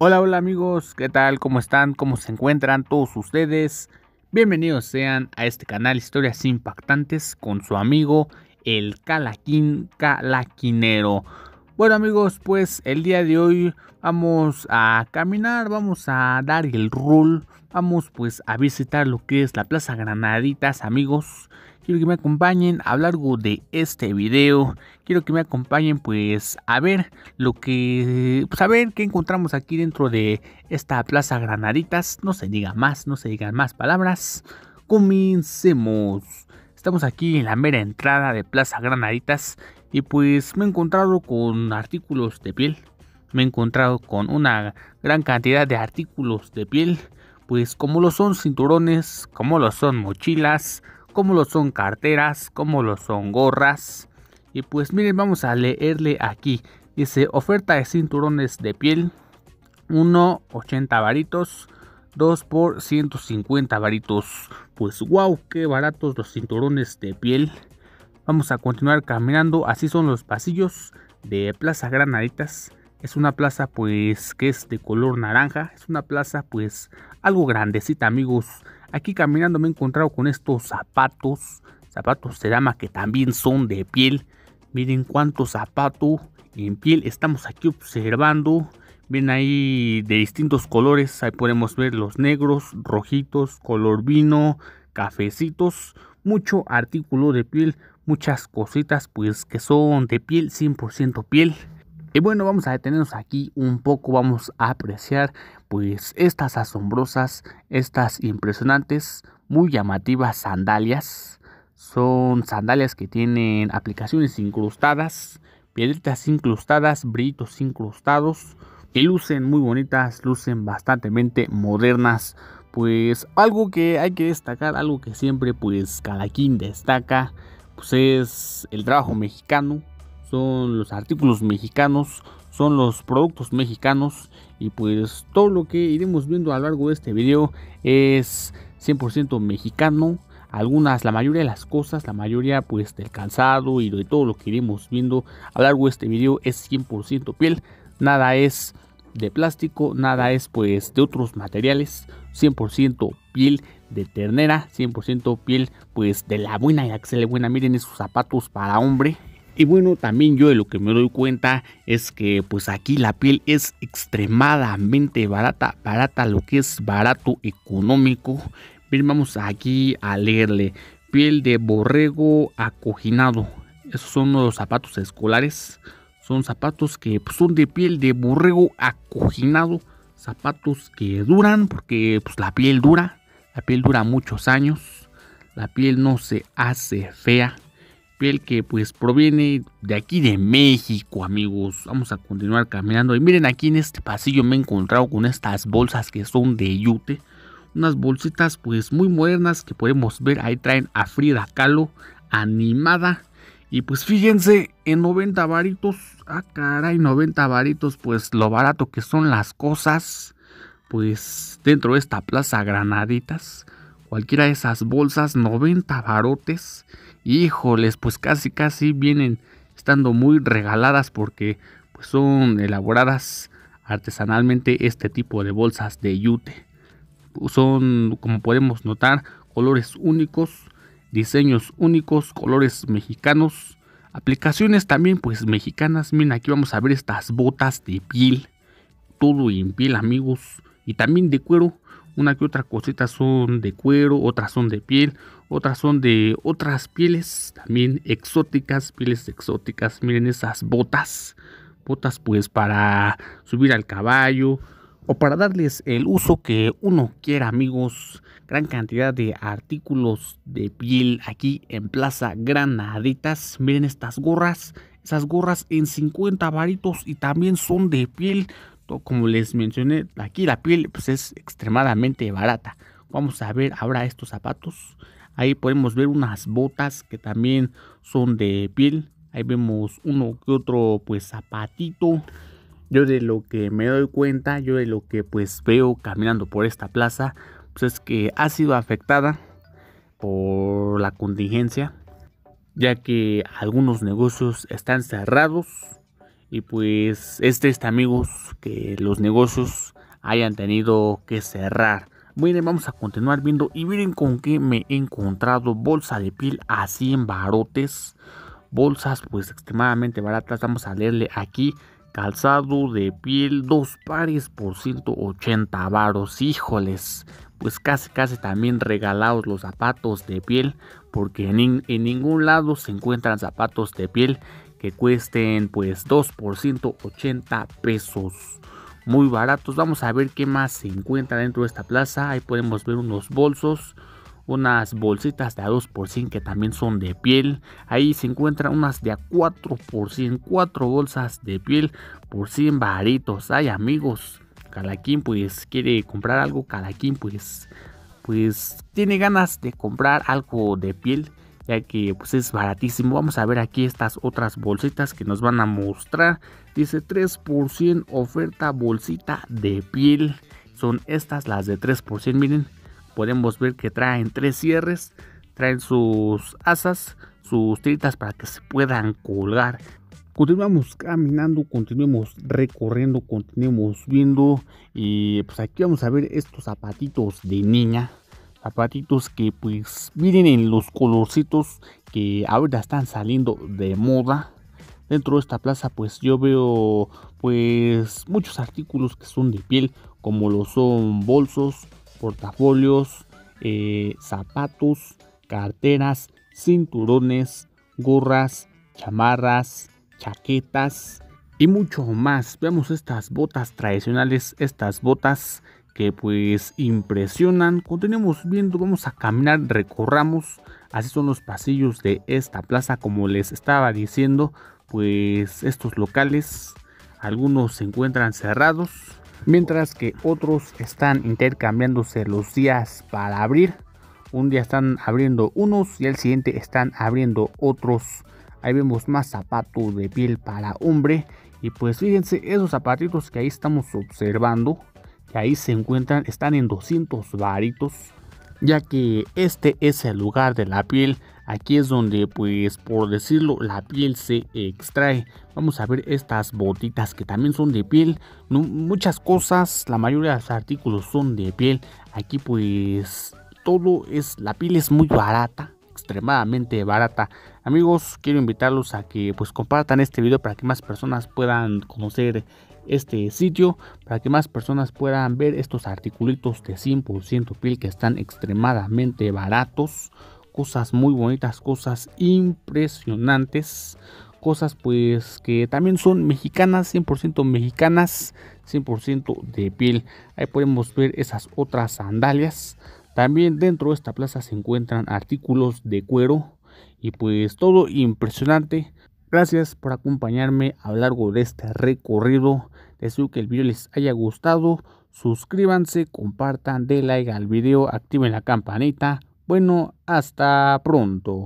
Hola, hola amigos, ¿qué tal? ¿Cómo están? ¿Cómo se encuentran todos ustedes? Bienvenidos sean a este canal Historias Impactantes con su amigo el Calaquín Calaquinero. Bueno amigos, pues el día de hoy vamos a caminar, vamos a dar el rol, vamos pues a visitar lo que es la Plaza Granaditas amigos quiero que me acompañen a lo largo de este video. Quiero que me acompañen pues a ver lo que, pues a ver qué encontramos aquí dentro de esta Plaza Granaditas. No se diga más, no se digan más palabras. Comencemos. Estamos aquí en la mera entrada de Plaza Granaditas y pues me he encontrado con artículos de piel. Me he encontrado con una gran cantidad de artículos de piel, pues como lo son cinturones, como lo son mochilas, como lo son carteras, como lo son gorras. Y pues miren, vamos a leerle aquí. Dice, oferta de cinturones de piel, 1,80 varitos, 2 por 150 varitos. Pues wow, qué baratos los cinturones de piel. Vamos a continuar caminando, así son los pasillos de Plaza Granaditas. Es una plaza pues que es de color naranja, es una plaza pues algo grandecita amigos. Aquí caminando me he encontrado con estos zapatos. Zapatos se llama que también son de piel. Miren cuántos zapatos en piel estamos aquí observando. Ven ahí de distintos colores. Ahí podemos ver los negros, rojitos, color vino, cafecitos. Mucho artículo de piel. Muchas cositas pues que son de piel, 100% piel. Y bueno, vamos a detenernos aquí un poco, vamos a apreciar pues estas asombrosas, estas impresionantes, muy llamativas sandalias. Son sandalias que tienen aplicaciones incrustadas, piedritas incrustadas, brillitos incrustados Que lucen muy bonitas, lucen bastante modernas. Pues algo que hay que destacar, algo que siempre pues cada quien destaca, pues es el trabajo mexicano, son los artículos mexicanos, son los productos mexicanos y pues todo lo que iremos viendo a lo largo de este video es 100% mexicano. Algunas, la mayoría de las cosas, la mayoría pues del calzado y de todo lo que iremos viendo a lo largo de este video es 100% piel. Nada es de plástico, nada es pues de otros materiales, 100% piel de ternera, 100% piel pues de la buena y la buena. Miren esos zapatos para hombre, y bueno, también yo de lo que me doy cuenta es que pues aquí la piel es extremadamente barata, barata lo que es barato económico. Bien, vamos aquí a leerle piel de borrego acoginado. Esos son los zapatos escolares. Son zapatos que pues, son de piel de borrego acoginado. Zapatos que duran porque pues, la piel dura. La piel dura muchos años. La piel no se hace fea piel que pues proviene de aquí de México, amigos. Vamos a continuar caminando. Y miren, aquí en este pasillo me he encontrado con estas bolsas que son de yute. Unas bolsitas pues muy modernas que podemos ver. Ahí traen a Frida Kahlo animada. Y pues fíjense, en 90 varitos, ah caray, 90 varitos, pues lo barato que son las cosas, pues dentro de esta plaza Granaditas cualquiera de esas bolsas, 90 barotes. Híjoles, pues casi casi vienen estando muy regaladas porque pues son elaboradas artesanalmente este tipo de bolsas de yute. Son, como podemos notar, colores únicos, diseños únicos, colores mexicanos, aplicaciones también pues mexicanas. Miren, aquí vamos a ver estas botas de piel, todo en piel amigos, y también de cuero una que otra cosita son de cuero, otras son de piel, otras son de otras pieles también exóticas, pieles exóticas. Miren esas botas, botas pues para subir al caballo o para darles el uso que uno quiera amigos. Gran cantidad de artículos de piel aquí en Plaza Granaditas. Miren estas gorras, esas gorras en 50 varitos y también son de piel como les mencioné, aquí la piel pues, es extremadamente barata. Vamos a ver ahora estos zapatos. Ahí podemos ver unas botas que también son de piel. Ahí vemos uno que otro pues zapatito. Yo de lo que me doy cuenta, yo de lo que pues veo caminando por esta plaza, pues es que ha sido afectada por la contingencia, ya que algunos negocios están cerrados y pues este amigos que los negocios hayan tenido que cerrar. Miren, vamos a continuar viendo y miren con qué me he encontrado. Bolsa de piel a 100 barotes. Bolsas pues extremadamente baratas. Vamos a leerle aquí. Calzado de piel, dos pares por 180 varos. Híjoles, pues casi casi también regalados los zapatos de piel porque en, en, ningún lado se encuentran zapatos de piel que cuesten pues 2 por 180 pesos. Muy baratos. Vamos a ver qué más se encuentra dentro de esta plaza. Ahí podemos ver unos bolsos. Unas bolsitas de a 2 por 100 que también son de piel. Ahí se encuentran unas de a 4 por 100. 4 bolsas de piel por 100 baritos. hay amigos. Cada quien pues quiere comprar algo. Cada quien pues pues tiene ganas de comprar algo de piel ya que pues es baratísimo. Vamos a ver aquí estas otras bolsitas que nos van a mostrar. Dice 3% oferta bolsita de piel. Son estas las de 3%. Miren, podemos ver que traen tres cierres, traen sus asas, sus tiritas para que se puedan colgar. Continuamos caminando, continuamos recorriendo, continuemos viendo y pues aquí vamos a ver estos zapatitos de niña zapatitos que pues miren en los colorcitos que ahora están saliendo de moda dentro de esta plaza pues yo veo pues muchos artículos que son de piel como lo son bolsos portafolios eh, zapatos carteras cinturones gorras chamarras chaquetas y mucho más veamos estas botas tradicionales estas botas que pues impresionan. Continuemos viendo, vamos a caminar, recorramos. Así son los pasillos de esta plaza, como les estaba diciendo, pues estos locales, algunos se encuentran cerrados, mientras que otros están intercambiándose los días para abrir. Un día están abriendo unos y el siguiente están abriendo otros. Ahí vemos más zapatos de piel para hombre. Y pues fíjense, esos zapatitos que ahí estamos observando que ahí se encuentran están en 200 varitos, ya que este es el lugar de la piel. Aquí es donde, pues, por decirlo, la piel se extrae. Vamos a ver estas botitas que también son de piel. muchas cosas, la mayoría de los artículos son de piel. Aquí, pues, todo es, la piel es muy barata extremadamente barata. Amigos, quiero invitarlos a que pues compartan este video para que más personas puedan conocer este sitio para que más personas puedan ver estos articulitos de 100% piel que están extremadamente baratos. Cosas muy bonitas, cosas impresionantes. Cosas pues que también son mexicanas, 100% mexicanas, 100% de piel. Ahí podemos ver esas otras sandalias. También dentro de esta plaza se encuentran artículos de cuero y pues todo impresionante Gracias por acompañarme a lo largo de este recorrido. Deseo que el video les haya gustado. Suscríbanse, compartan, den like al video, activen la campanita. Bueno, hasta pronto.